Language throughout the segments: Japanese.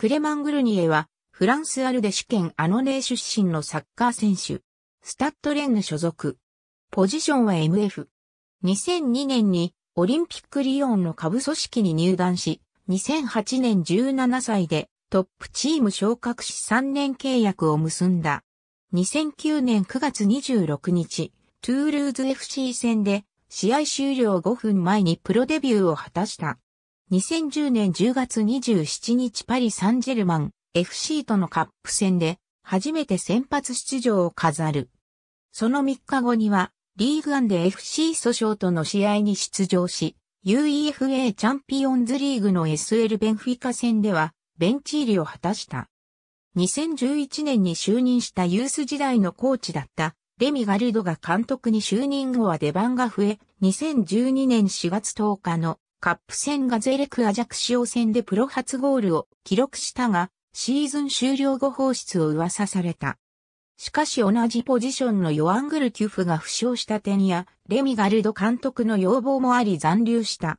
クレマン・グルニエは、フランスアルデシュ県アノネー出身のサッカー選手。スタッドレンヌ所属。ポジションは MF。2002年にオリンピックリオンの下部組織に入団し、2008年17歳でトップチーム昇格し3年契約を結んだ。2009年9月26日、トゥールーズ FC 戦で試合終了5分前にプロデビューを果たした。2010年10月27日パリ・サンジェルマン FC とのカップ戦で初めて先発出場を飾る。その3日後にはリーグアンで FC 訴訟との試合に出場し、UEFA チャンピオンズリーグの SL ベンフィカ戦ではベンチ入りを果たした。2011年に就任したユース時代のコーチだったレミ・ガルドが監督に就任後は出番が増え、2012年4月10日のカップ戦がゼレクアジャクシオ戦でプロ初ゴールを記録したが、シーズン終了後放出を噂された。しかし同じポジションのヨアングルキュフが負傷した点や、レミガルド監督の要望もあり残留した。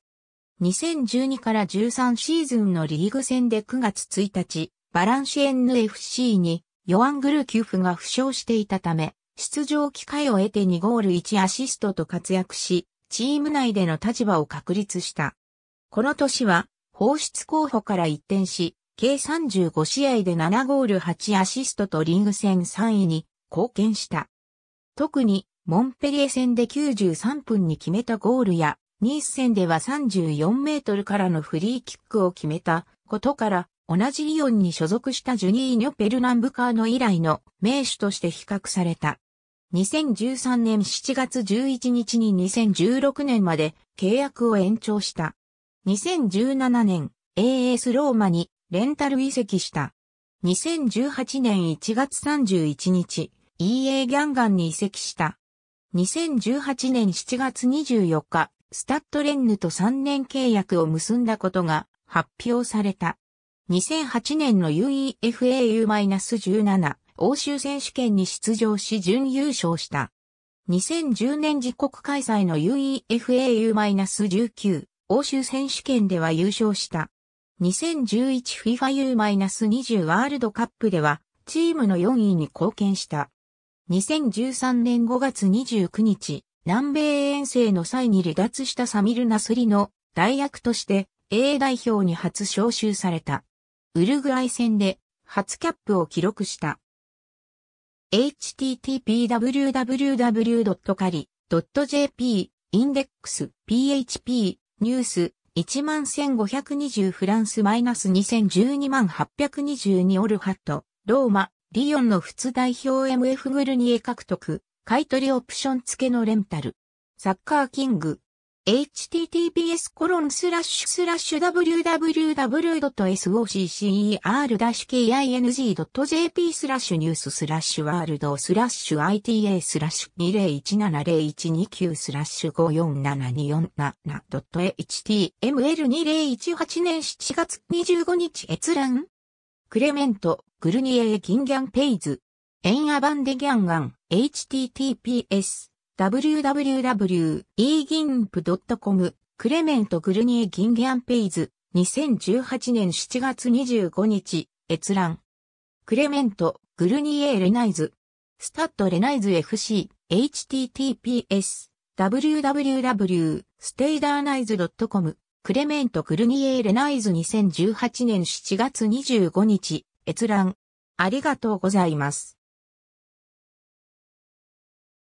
2012から13シーズンのリーグ戦で9月1日、バランシエンヌ FC にヨアングルキュフが負傷していたため、出場機会を得て2ゴール1アシストと活躍し、チーム内での立場を確立した。この年は、放出候補から一転し、計35試合で7ゴール8アシストとリング戦3位に貢献した。特に、モンペリエ戦で93分に決めたゴールや、ニース戦では34メートルからのフリーキックを決めたことから、同じイオンに所属したジュニーニョ・ペルナンブカーの以来の名手として比較された。2013年7月11日に2016年まで契約を延長した。2017年 AS ローマにレンタル移籍した。2018年1月31日 EA ギャンガンに移籍した。2018年7月24日、スタッドレンヌと3年契約を結んだことが発表された。2008年の UEFA-17 u 欧州選手権に出場し準優勝した。2010年自国開催の UEFAU-19 欧州選手権では優勝した。2011FIFAU-20 ワールドカップではチームの4位に貢献した。2013年5月29日、南米遠征の際に離脱したサミル・ナスリの代役として A 代表に初招集された。ウルグアイ戦で初キャップを記録した。h t t p w w w c a r i j p インデックス、php、ニュース、11520フランス -2012822 オルハット、ローマ、リヨンの仏代表 MF グルニエ獲得、買取オプション付けのレンタル。サッカーキング、https コロンスラッシュスラッシュ w w w s o c c e r k i n g j p スラッシュニューススラッシュワールドスラッシュ ita スラッシュ20170129スラッシュ 5472477.html2018 年7月25日閲覧クレメント、グルニエー・ギンギャン・ペイズエンアバンデギャンガン https w w w e g i n p c o m クレメント・グルニエ・ギンギャン・ペイズ2018年7月25日閲覧クレメント・グルニエ・レナイズスタッド・レナイズ FC https www.stadernize.com クレメント・グルニエ・レナイズ2018年7月25日閲覧ありがとうございます。